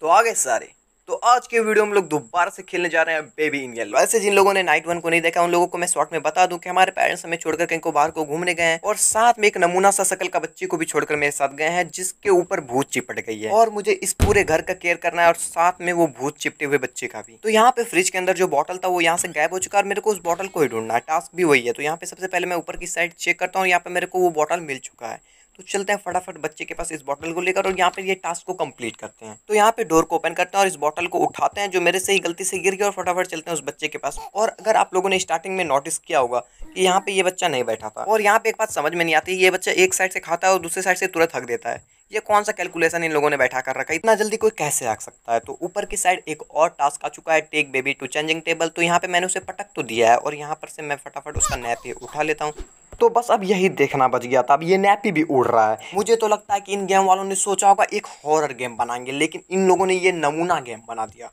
तो आ गए सारे तो आज के वीडियो में लोग दोबारा से खेलने जा रहे हैं बेबी इन येलो ऐसे जिन लोगों ने नाइट वन को नहीं देखा उन लोगों को मैं शॉर्ट में बता दूं कि हमारे पेरेंट्स हमें छोड़कर कहीं को बाहर को घूमने गए हैं और साथ में एक नमूना सा शकल का बच्ची को भी छोड़कर मेरे साथ गए हैं जिसके ऊपर भूत चिपट गई है और मुझे इस पूरे घर का केयर करना है और साथ में वो भूत चिपटे हुए बच्चे का भी तो यहाँ पे फ्रिज के अंदर जो बॉटल था वो यहाँ से गायब हो चुका है और मेरे को उस बॉटल को ही ढूंढना है टास्क भी वही है तो यहाँ पे सबसे पहले मैं ऊपर की साइड चेक करता हूँ यहाँ पे मेरे को वो बॉटल मिल चुका है तो चलते हैं फटाफट बच्चे के पास इस बॉटल को लेकर और यहाँ पर ये टास्क को कंप्लीट करते हैं तो यहाँ पे डोर को ओपन करते हैं और इस बॉटल को उठाते हैं जो मेरे से ही गलती से गिर गया और फटाफट चलते हैं उस बच्चे के पास और अगर आप लोगों ने स्टार्टिंग में नोटिस किया होगा कि यहाँ पे ये बच्चा नहीं बैठा था और यहाँ पे एक बात समझ में नहीं आती ये बच्चा एक साइड से खाता है और दूसरे साइड से तुरंत हक देता है ये कौन सा कैलकुलेशन इन लोगों ने बैठा कर रखा है इतना जल्दी कोई कैसे आ सकता है तो ऊपर की साइड एक और टास्क आ चुका है take baby to changing table तो यहाँ पे मैंने उसे पटक तो दिया है और यहाँ पर से मैं फटाफट उसका नैप ही उठा लेता हूँ तो बस अब यही देखना बच गया था अब ये नैपी भी उड़ रहा है मुझे तो लगता है कि इन गेम वालों ने सोचा होगा एक हॉरर गेम बनाएंगे लेकिन इन लोगों ने ये नमूना गेम बना दिया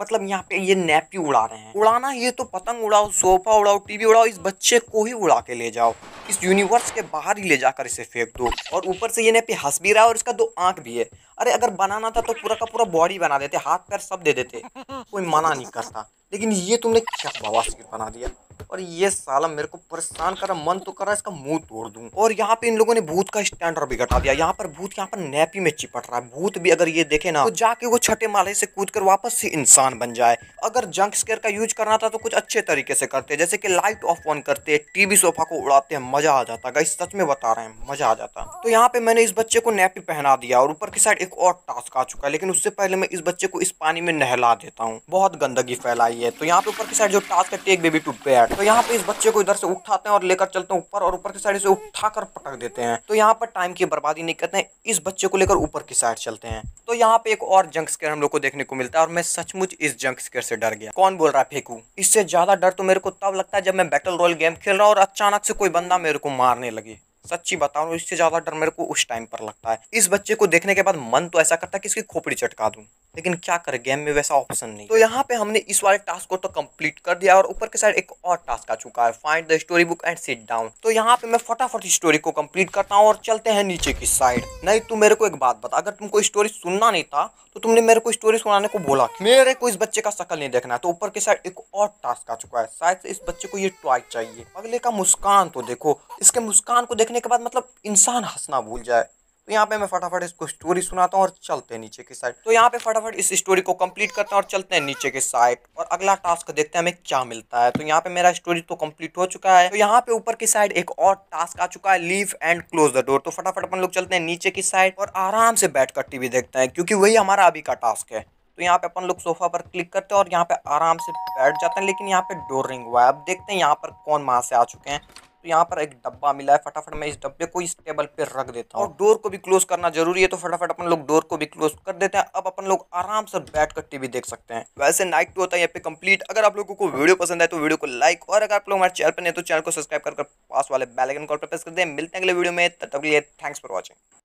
मतलब यहाँ पे ये नैपी उड़ा रहे हैं उड़ाना ये तो पतंग उड़ाओ सोफा उड़ाओ टीवी उड़ाओ इस बच्चे को ही उड़ा के ले जाओ इस यूनिवर्स के बाहर ही ले जाकर इसे फेंक दो और ऊपर से ये नैपी हंस भी रहा है और इसका दो आंख भी है अरे अगर बनाना था तो पूरा का पूरा बॉडी बना देते हाथ पैर सब दे देते कोई मना नहीं करता लेकिन ये तुमने क्या बवासीर बना दिया और ये साला मेरे को परेशान कर रहा मन तो करा इसका मुंह तोड़ दूं और यहाँ पे इन लोगों ने भूत का स्टैंडर भी घटा दिया यहाँ पर भूत यहाँ पर नेपी में चिपट रहा है भूत भी अगर ये देखे ना तो जाके वो छठे माले से कूद कर वापस से इंसान बन जाए अगर जंक स्केयर का यूज करना था तो कुछ अच्छे तरीके से करते जैसे की लाइट ऑफ ऑन करते टीवी सोफा को उड़ाते हैं मजा आ जाता गाइस सच में बता रहे हैं मजा आ जाता तो यहाँ पे मैंने इस बच्चे को नेपी पहना दिया और ऊपर की साइड एक और टास्क आ चुका है लेकिन उससे पहले मैं इस बच्चे को इस पानी में नहला देता हूँ बहुत गंदगी फैलाई है तो यहाँ पे ऊपर की साइड जो टास्क है टेक बेबी टू बैड तो यहाँ पे इस बच्चे को इधर से उठाते हैं और लेकर चलते हैं ऊपर और ऊपर की साइड से उठा कर पटक देते हैं तो यहाँ पर टाइम की बर्बादी नहीं करते हैं इस बच्चे को लेकर ऊपर की साइड चलते हैं तो यहाँ पे एक और जंक स्केयर हम लोग को देखने को मिलता है और मैं सचमुच इस जंक स्केयर से डर गया कौन बोल रहा है फेकू इससे ज्यादा डर तो मेरे को तब लगता है जब मैं बैटल रॉयल गेम खेल रहा हूँ और अचानक से कोई बंदा मेरे को मारने लगे सच्ची बता रहा तो इससे ज्यादा डर मेरे को उस टाइम पर लगता है इस बच्चे को देखने के बाद मन तो ऐसा करता है कि इसकी खोपड़ी चटका दूं लेकिन क्या कर गेम में वैसा ऑप्शन नहीं तो यहाँ पे हमने इस वाले टास्क को तो कंप्लीट कर दिया और ऊपर के साइड एक और टास्क आ चुका है find the story book and sit down तो यहाँ पे मैं फटाफट स्टोरी को कंप्लीट करता हूँ और चलते हैं नीचे की साइड नहीं तू मेरे को एक बात बता अगर तुमको स्टोरी सुनना नहीं था तो तुमने मेरे को स्टोरी सुनाने को बोला मेरे को इस बच्चे का शकल नहीं देखना है तो ऊपर के साइड एक और टास्क आ चुका है शायद इस बच्चे को ये टॉय चाहिए अगले का मुस्कान तो देखो इसके मुस्कान को देखने के बाद मतलब इंसान हंसना भूल जाए तो यहाँ पे मैं फटाफट इसको स्टोरी सुनाता हूँ और चलते हैं नीचे की साइड तो यहाँ पे फटाफट इस स्टोरी को कंप्लीट करते हैं और चलते हैं नीचे की साइड और अगला टास्क देखते हैं हमें क्या मिलता है तो यहाँ पे मेरा स्टोरी तो कंप्लीट हो चुका है तो यहाँ पे ऊपर की साइड एक और टास्क आ चुका है leave and close the door तो फटाफट अपन लोग चलते हैं नीचे की साइड और आराम से कर टीवी देखते हैं क्योंकि वही हमारा अभी का टास्क है तो यहाँ पे अपन लोग सोफा पर क्लिक करते हैं और यहाँ पे आराम से बैठ जाते हैं लेकिन यहाँ पे डोर रिंग हुआ है अब देखते हैं यहाँ पर कौन वहाँ से आ चुके हैं तो यहाँ पर एक डब्बा मिला है फटाफट मैं इस डब्बे को इस टेबल पे रख देता हूँ और डोर को भी क्लोज करना जरूरी है तो फटाफट अपन लोग डोर को भी क्लोज कर देते हैं अब अपन लोग आराम से बैठ कर टीवी देख सकते हैं वैसे नाइट टू होता है यहाँ पे कंप्लीट अगर आप लोगों को वीडियो पसंद है तो वीडियो को लाइक और अगर आप लोग हमारे चैनल पर नहीं तो चैनल को सब्सक्राइब कर पास वाले बेलाइकन कॉल पर प्रेस कर दे मिलते हैं अगले वीडियो में तब तक के लिए थैंक्स फॉर वॉचिंग